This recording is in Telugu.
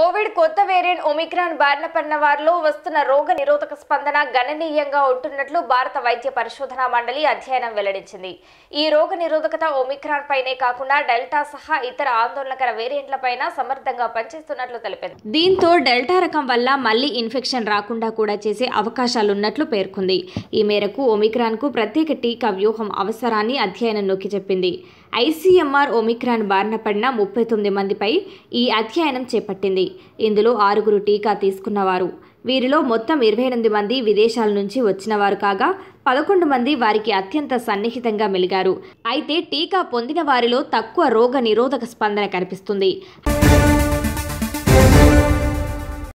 కోవిడ్ కొత్త వేరియంట్ ఒమిక్రాన్ బారిన పడిన వారిలో వస్తున్న రోగ నిరోధక స్పందన గణనీయంగా ఉంటున్నట్లు భారత వైద్య పరిశోధనా మండలి అధ్యయనం వెల్లడించింది ఈ రోగ నిరోధకత ఒమిక్రాన్ పైనే కాకుండా డెల్టా సహా ఇతర ఆందోళనకర వేరియంట్లపైన సమర్థంగా పనిచేస్తున్నట్లు తెలిపింది దీంతో డెల్టా రకం వల్ల మళ్లీ ఇన్ఫెక్షన్ రాకుండా కూడా చేసే అవకాశాలున్నట్లు పేర్కొంది ఈ మేరకు ఒమిక్రాన్ కు ప్రత్యేక టీకా వ్యూహం అవసరాన్ని అధ్యయనం నొక్కి చెప్పింది ఐసీఎంఆర్ ఒమిక్రాన్ బారిన పడిన ముప్పై తొమ్మిది మందిపై ఈ అధ్యయనం చేపట్టింది ఇందులో ఆరుగురు టీకా తీసుకున్నవారు వీరిలో మొత్తం ఇరవై ఎనిమిది మంది విదేశాల నుంచి వచ్చినవారు కాగా పదకొండు మంది వారికి అత్యంత సన్నిహితంగా మెలిగారు అయితే టీకా పొందిన వారిలో తక్కువ రోగ నిరోధక స్పందన కనిపిస్తుంది